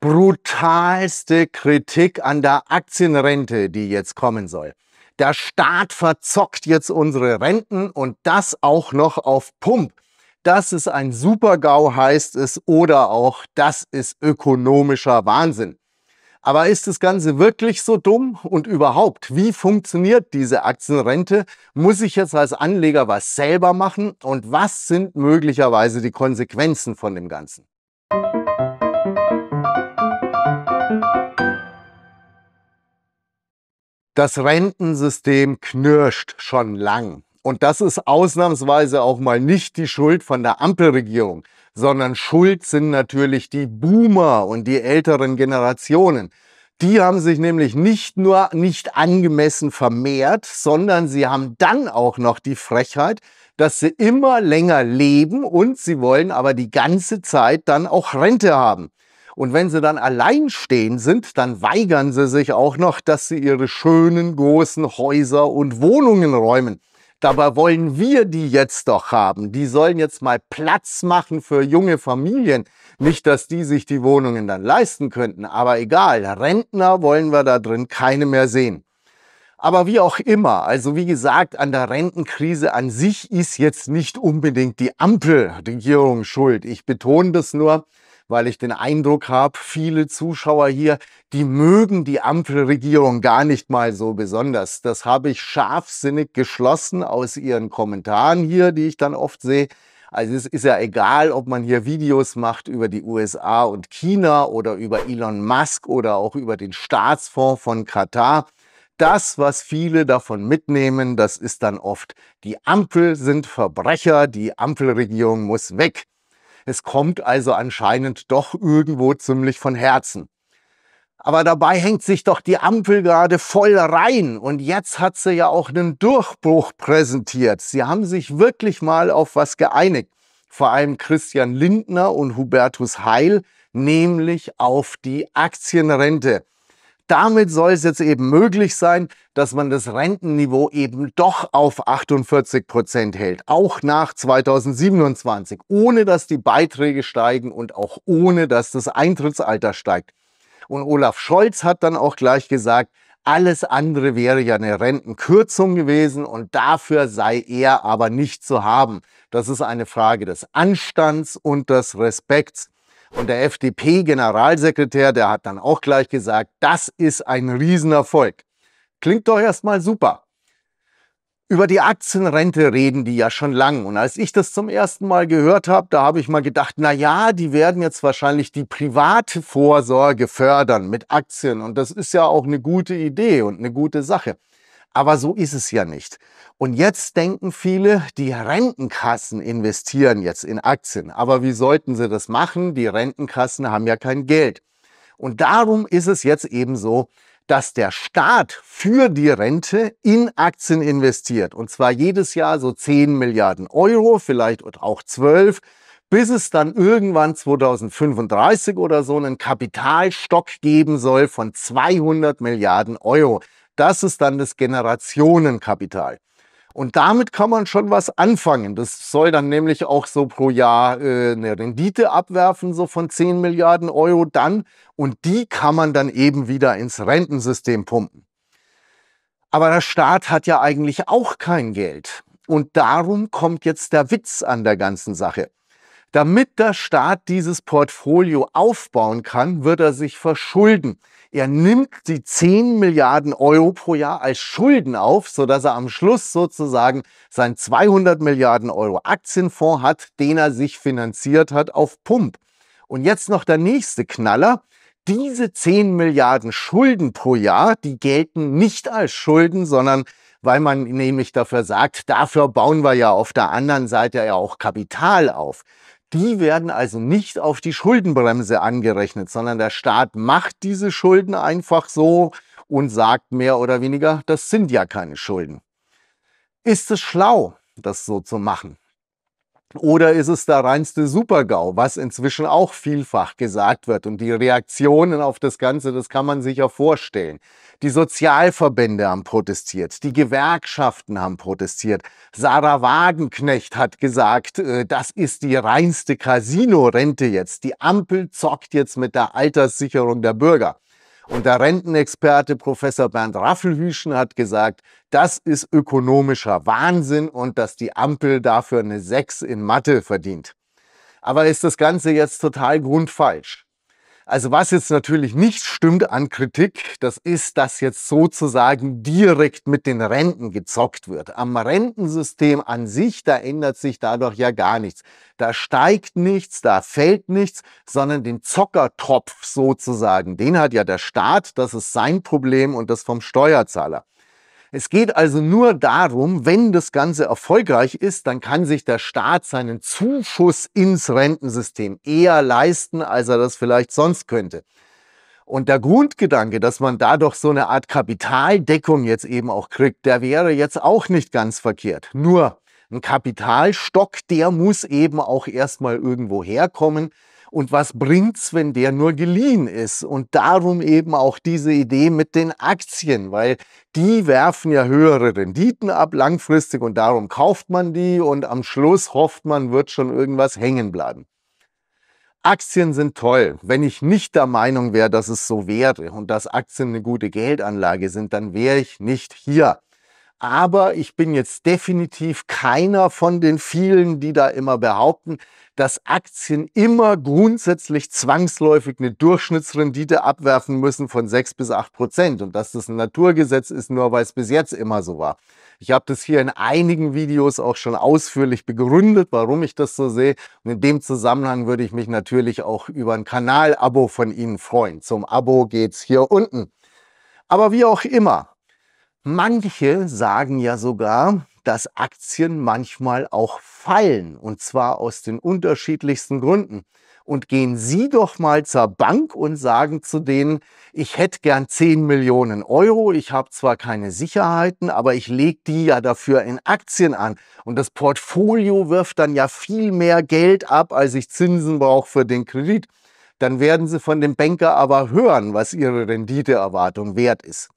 brutalste Kritik an der Aktienrente, die jetzt kommen soll. Der Staat verzockt jetzt unsere Renten und das auch noch auf Pump. Das ist ein Supergau, heißt es, oder auch das ist ökonomischer Wahnsinn. Aber ist das Ganze wirklich so dumm? Und überhaupt, wie funktioniert diese Aktienrente? Muss ich jetzt als Anleger was selber machen? Und was sind möglicherweise die Konsequenzen von dem Ganzen? Das Rentensystem knirscht schon lang. Und das ist ausnahmsweise auch mal nicht die Schuld von der Ampelregierung, sondern Schuld sind natürlich die Boomer und die älteren Generationen. Die haben sich nämlich nicht nur nicht angemessen vermehrt, sondern sie haben dann auch noch die Frechheit, dass sie immer länger leben und sie wollen aber die ganze Zeit dann auch Rente haben. Und wenn sie dann alleinstehend sind, dann weigern sie sich auch noch, dass sie ihre schönen großen Häuser und Wohnungen räumen. Dabei wollen wir die jetzt doch haben. Die sollen jetzt mal Platz machen für junge Familien. Nicht, dass die sich die Wohnungen dann leisten könnten, aber egal, Rentner wollen wir da drin keine mehr sehen. Aber wie auch immer, also wie gesagt, an der Rentenkrise an sich ist jetzt nicht unbedingt die Ampelregierung schuld. Ich betone das nur, weil ich den Eindruck habe, viele Zuschauer hier, die mögen die Ampelregierung gar nicht mal so besonders. Das habe ich scharfsinnig geschlossen aus ihren Kommentaren hier, die ich dann oft sehe. Also es ist ja egal, ob man hier Videos macht über die USA und China oder über Elon Musk oder auch über den Staatsfonds von Katar. Das, was viele davon mitnehmen, das ist dann oft, die Ampel sind Verbrecher, die Ampelregierung muss weg. Es kommt also anscheinend doch irgendwo ziemlich von Herzen. Aber dabei hängt sich doch die Ampel gerade voll rein. Und jetzt hat sie ja auch einen Durchbruch präsentiert. Sie haben sich wirklich mal auf was geeinigt. Vor allem Christian Lindner und Hubertus Heil, nämlich auf die Aktienrente. Damit soll es jetzt eben möglich sein, dass man das Rentenniveau eben doch auf 48 Prozent hält, auch nach 2027, ohne dass die Beiträge steigen und auch ohne dass das Eintrittsalter steigt. Und Olaf Scholz hat dann auch gleich gesagt, alles andere wäre ja eine Rentenkürzung gewesen und dafür sei er aber nicht zu haben. Das ist eine Frage des Anstands und des Respekts. Und der FDP-Generalsekretär, der hat dann auch gleich gesagt, das ist ein Riesenerfolg. Klingt doch erstmal super. Über die Aktienrente reden die ja schon lang. Und als ich das zum ersten Mal gehört habe, da habe ich mal gedacht, na ja, die werden jetzt wahrscheinlich die private Vorsorge fördern mit Aktien. Und das ist ja auch eine gute Idee und eine gute Sache. Aber so ist es ja nicht. Und jetzt denken viele, die Rentenkassen investieren jetzt in Aktien. Aber wie sollten sie das machen? Die Rentenkassen haben ja kein Geld. Und darum ist es jetzt eben so, dass der Staat für die Rente in Aktien investiert. Und zwar jedes Jahr so 10 Milliarden Euro, vielleicht auch 12, bis es dann irgendwann 2035 oder so einen Kapitalstock geben soll von 200 Milliarden Euro. Das ist dann das Generationenkapital. Und damit kann man schon was anfangen. Das soll dann nämlich auch so pro Jahr äh, eine Rendite abwerfen, so von 10 Milliarden Euro dann. Und die kann man dann eben wieder ins Rentensystem pumpen. Aber der Staat hat ja eigentlich auch kein Geld. Und darum kommt jetzt der Witz an der ganzen Sache. Damit der Staat dieses Portfolio aufbauen kann, wird er sich verschulden. Er nimmt die 10 Milliarden Euro pro Jahr als Schulden auf, sodass er am Schluss sozusagen sein 200 Milliarden Euro Aktienfonds hat, den er sich finanziert hat auf Pump. Und jetzt noch der nächste Knaller. Diese 10 Milliarden Schulden pro Jahr, die gelten nicht als Schulden, sondern weil man nämlich dafür sagt, dafür bauen wir ja auf der anderen Seite ja auch Kapital auf. Die werden also nicht auf die Schuldenbremse angerechnet, sondern der Staat macht diese Schulden einfach so und sagt mehr oder weniger, das sind ja keine Schulden. Ist es schlau, das so zu machen? Oder ist es der reinste Supergau, was inzwischen auch vielfach gesagt wird? Und die Reaktionen auf das Ganze, das kann man sich ja vorstellen. Die Sozialverbände haben protestiert, die Gewerkschaften haben protestiert. Sarah Wagenknecht hat gesagt, äh, das ist die reinste Casino-Rente jetzt. Die Ampel zockt jetzt mit der Alterssicherung der Bürger. Und der Rentenexperte Professor Bernd Raffelhüschen hat gesagt, das ist ökonomischer Wahnsinn und dass die Ampel dafür eine 6 in Mathe verdient. Aber ist das Ganze jetzt total grundfalsch? Also was jetzt natürlich nicht stimmt an Kritik, das ist, dass jetzt sozusagen direkt mit den Renten gezockt wird. Am Rentensystem an sich, da ändert sich dadurch ja gar nichts. Da steigt nichts, da fällt nichts, sondern den Zockertopf sozusagen, den hat ja der Staat, das ist sein Problem und das vom Steuerzahler. Es geht also nur darum, wenn das Ganze erfolgreich ist, dann kann sich der Staat seinen Zuschuss ins Rentensystem eher leisten, als er das vielleicht sonst könnte. Und der Grundgedanke, dass man da doch so eine Art Kapitaldeckung jetzt eben auch kriegt, der wäre jetzt auch nicht ganz verkehrt. Nur ein Kapitalstock, der muss eben auch erstmal irgendwo herkommen. Und was bringt's, wenn der nur geliehen ist? Und darum eben auch diese Idee mit den Aktien, weil die werfen ja höhere Renditen ab langfristig und darum kauft man die und am Schluss hofft man, wird schon irgendwas hängen bleiben. Aktien sind toll. Wenn ich nicht der Meinung wäre, dass es so wäre und dass Aktien eine gute Geldanlage sind, dann wäre ich nicht hier. Aber ich bin jetzt definitiv keiner von den vielen, die da immer behaupten, dass Aktien immer grundsätzlich zwangsläufig eine Durchschnittsrendite abwerfen müssen von 6 bis 8 Prozent und dass das ein Naturgesetz ist, nur weil es bis jetzt immer so war. Ich habe das hier in einigen Videos auch schon ausführlich begründet, warum ich das so sehe. Und in dem Zusammenhang würde ich mich natürlich auch über ein Kanal-Abo von Ihnen freuen. Zum Abo geht's hier unten. Aber wie auch immer, Manche sagen ja sogar, dass Aktien manchmal auch fallen, und zwar aus den unterschiedlichsten Gründen. Und gehen Sie doch mal zur Bank und sagen zu denen, ich hätte gern 10 Millionen Euro, ich habe zwar keine Sicherheiten, aber ich lege die ja dafür in Aktien an. Und das Portfolio wirft dann ja viel mehr Geld ab, als ich Zinsen brauche für den Kredit. Dann werden Sie von dem Banker aber hören, was Ihre Renditeerwartung wert ist.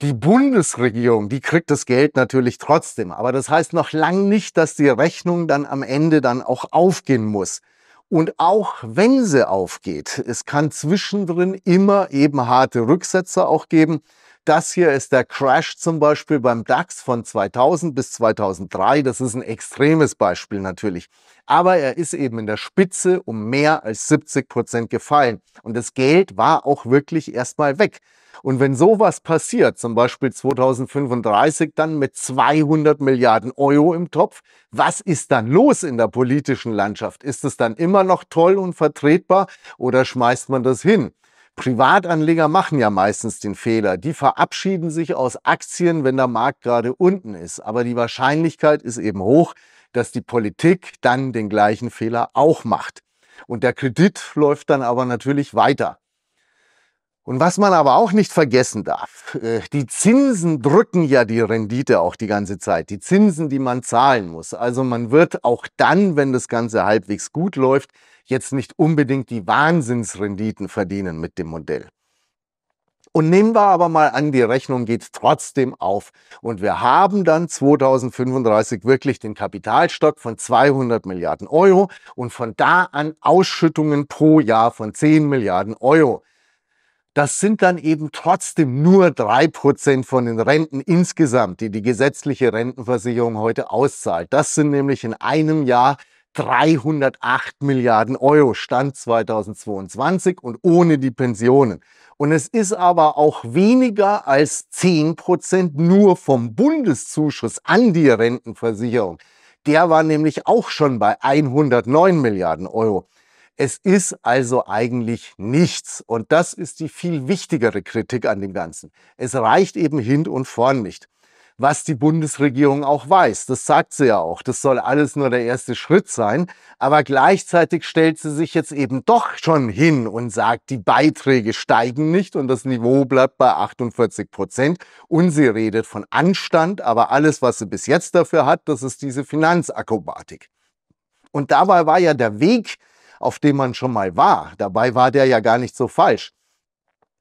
Die Bundesregierung, die kriegt das Geld natürlich trotzdem. Aber das heißt noch lang nicht, dass die Rechnung dann am Ende dann auch aufgehen muss. Und auch wenn sie aufgeht, es kann zwischendrin immer eben harte Rücksetzer auch geben. Das hier ist der Crash zum Beispiel beim DAX von 2000 bis 2003. Das ist ein extremes Beispiel natürlich. Aber er ist eben in der Spitze um mehr als 70 Prozent gefallen. Und das Geld war auch wirklich erstmal weg. Und wenn sowas passiert, zum Beispiel 2035 dann mit 200 Milliarden Euro im Topf, was ist dann los in der politischen Landschaft? Ist es dann immer noch toll und vertretbar oder schmeißt man das hin? Privatanleger machen ja meistens den Fehler. Die verabschieden sich aus Aktien, wenn der Markt gerade unten ist. Aber die Wahrscheinlichkeit ist eben hoch, dass die Politik dann den gleichen Fehler auch macht. Und der Kredit läuft dann aber natürlich weiter. Und was man aber auch nicht vergessen darf, äh, die Zinsen drücken ja die Rendite auch die ganze Zeit. Die Zinsen, die man zahlen muss. Also man wird auch dann, wenn das Ganze halbwegs gut läuft, jetzt nicht unbedingt die Wahnsinnsrenditen verdienen mit dem Modell. Und nehmen wir aber mal an, die Rechnung geht trotzdem auf. Und wir haben dann 2035 wirklich den Kapitalstock von 200 Milliarden Euro und von da an Ausschüttungen pro Jahr von 10 Milliarden Euro. Das sind dann eben trotzdem nur drei Prozent von den Renten insgesamt, die die gesetzliche Rentenversicherung heute auszahlt. Das sind nämlich in einem Jahr 308 Milliarden Euro Stand 2022 und ohne die Pensionen. Und es ist aber auch weniger als 10 Prozent nur vom Bundeszuschuss an die Rentenversicherung. Der war nämlich auch schon bei 109 Milliarden Euro. Es ist also eigentlich nichts. Und das ist die viel wichtigere Kritik an dem Ganzen. Es reicht eben hin und vorn nicht. Was die Bundesregierung auch weiß, das sagt sie ja auch, das soll alles nur der erste Schritt sein, aber gleichzeitig stellt sie sich jetzt eben doch schon hin und sagt, die Beiträge steigen nicht und das Niveau bleibt bei 48 Prozent und sie redet von Anstand, aber alles, was sie bis jetzt dafür hat, das ist diese Finanzakrobatik. Und dabei war ja der Weg auf dem man schon mal war. Dabei war der ja gar nicht so falsch.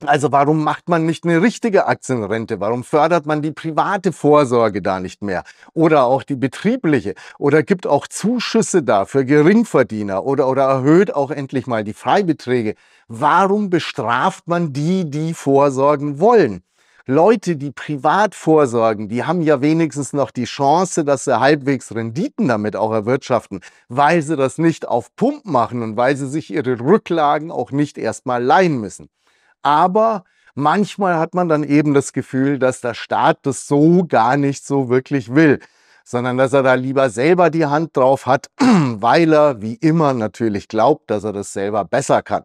Also warum macht man nicht eine richtige Aktienrente? Warum fördert man die private Vorsorge da nicht mehr? Oder auch die betriebliche? Oder gibt auch Zuschüsse da für Geringverdiener? Oder, oder erhöht auch endlich mal die Freibeträge? Warum bestraft man die, die vorsorgen wollen? Leute, die privat vorsorgen, die haben ja wenigstens noch die Chance, dass sie halbwegs Renditen damit auch erwirtschaften, weil sie das nicht auf Pump machen und weil sie sich ihre Rücklagen auch nicht erstmal leihen müssen. Aber manchmal hat man dann eben das Gefühl, dass der Staat das so gar nicht so wirklich will, sondern dass er da lieber selber die Hand drauf hat, weil er wie immer natürlich glaubt, dass er das selber besser kann.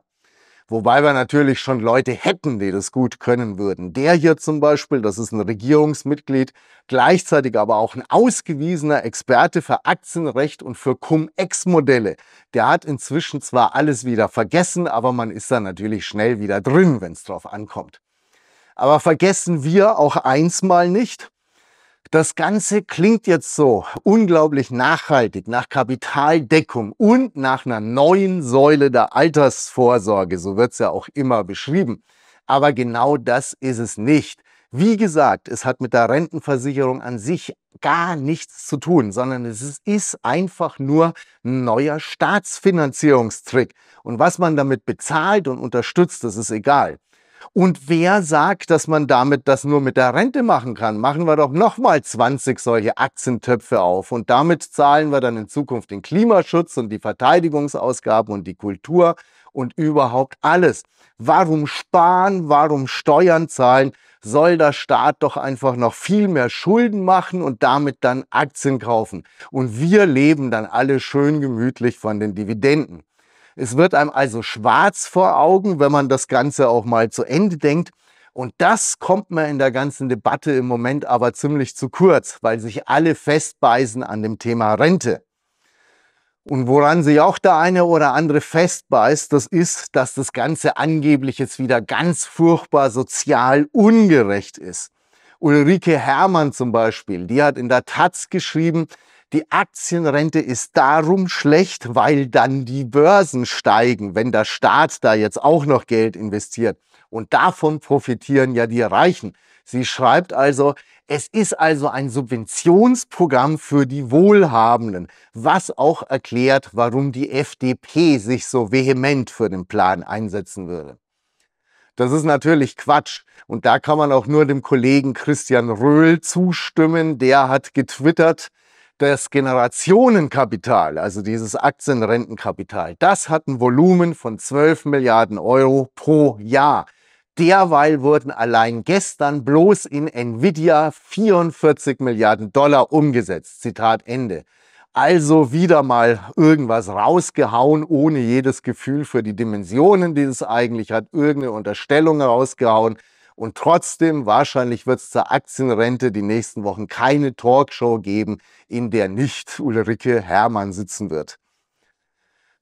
Wobei wir natürlich schon Leute hätten, die das gut können würden. Der hier zum Beispiel, das ist ein Regierungsmitglied, gleichzeitig aber auch ein ausgewiesener Experte für Aktienrecht und für Cum-Ex-Modelle. Der hat inzwischen zwar alles wieder vergessen, aber man ist da natürlich schnell wieder drin, wenn es drauf ankommt. Aber vergessen wir auch eins mal nicht. Das Ganze klingt jetzt so unglaublich nachhaltig nach Kapitaldeckung und nach einer neuen Säule der Altersvorsorge. So wird es ja auch immer beschrieben. Aber genau das ist es nicht. Wie gesagt, es hat mit der Rentenversicherung an sich gar nichts zu tun, sondern es ist einfach nur ein neuer Staatsfinanzierungstrick. Und was man damit bezahlt und unterstützt, das ist egal. Und wer sagt, dass man damit das nur mit der Rente machen kann? Machen wir doch nochmal 20 solche Aktientöpfe auf. Und damit zahlen wir dann in Zukunft den Klimaschutz und die Verteidigungsausgaben und die Kultur und überhaupt alles. Warum sparen? Warum Steuern zahlen? Soll der Staat doch einfach noch viel mehr Schulden machen und damit dann Aktien kaufen? Und wir leben dann alle schön gemütlich von den Dividenden. Es wird einem also schwarz vor Augen, wenn man das Ganze auch mal zu Ende denkt. Und das kommt mir in der ganzen Debatte im Moment aber ziemlich zu kurz, weil sich alle festbeißen an dem Thema Rente. Und woran sich auch der eine oder andere festbeißt, das ist, dass das Ganze angeblich jetzt wieder ganz furchtbar sozial ungerecht ist. Ulrike Hermann zum Beispiel, die hat in der Taz geschrieben, die Aktienrente ist darum schlecht, weil dann die Börsen steigen, wenn der Staat da jetzt auch noch Geld investiert. Und davon profitieren ja die Reichen. Sie schreibt also, es ist also ein Subventionsprogramm für die Wohlhabenden, was auch erklärt, warum die FDP sich so vehement für den Plan einsetzen würde. Das ist natürlich Quatsch. Und da kann man auch nur dem Kollegen Christian Röhl zustimmen. Der hat getwittert, das Generationenkapital, also dieses Aktienrentenkapital, das hat ein Volumen von 12 Milliarden Euro pro Jahr. Derweil wurden allein gestern bloß in Nvidia 44 Milliarden Dollar umgesetzt. Zitat Ende. Also wieder mal irgendwas rausgehauen, ohne jedes Gefühl für die Dimensionen, die es eigentlich hat, irgendeine Unterstellung rausgehauen. Und trotzdem, wahrscheinlich wird es zur Aktienrente die nächsten Wochen keine Talkshow geben, in der nicht Ulrike Hermann sitzen wird.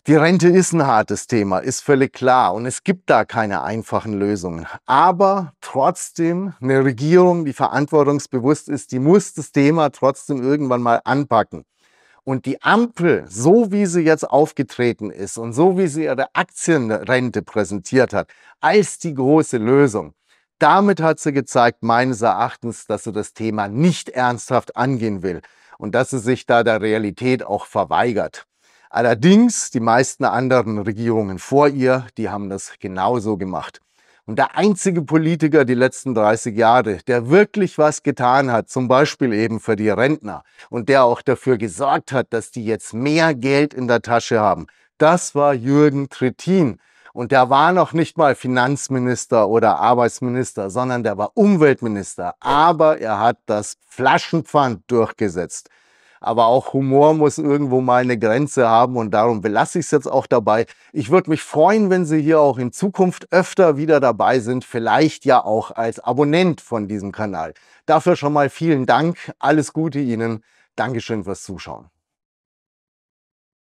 Die Rente ist ein hartes Thema, ist völlig klar und es gibt da keine einfachen Lösungen. Aber trotzdem eine Regierung, die verantwortungsbewusst ist, die muss das Thema trotzdem irgendwann mal anpacken. Und die Ampel, so wie sie jetzt aufgetreten ist und so wie sie ihre Aktienrente präsentiert hat, als die große Lösung, damit hat sie gezeigt, meines Erachtens, dass sie das Thema nicht ernsthaft angehen will und dass sie sich da der Realität auch verweigert. Allerdings, die meisten anderen Regierungen vor ihr, die haben das genauso gemacht. Und der einzige Politiker die letzten 30 Jahre, der wirklich was getan hat, zum Beispiel eben für die Rentner und der auch dafür gesorgt hat, dass die jetzt mehr Geld in der Tasche haben, das war Jürgen Trittin. Und der war noch nicht mal Finanzminister oder Arbeitsminister, sondern der war Umweltminister. Aber er hat das Flaschenpfand durchgesetzt. Aber auch Humor muss irgendwo mal eine Grenze haben und darum belasse ich es jetzt auch dabei. Ich würde mich freuen, wenn Sie hier auch in Zukunft öfter wieder dabei sind, vielleicht ja auch als Abonnent von diesem Kanal. Dafür schon mal vielen Dank, alles Gute Ihnen, Dankeschön fürs Zuschauen.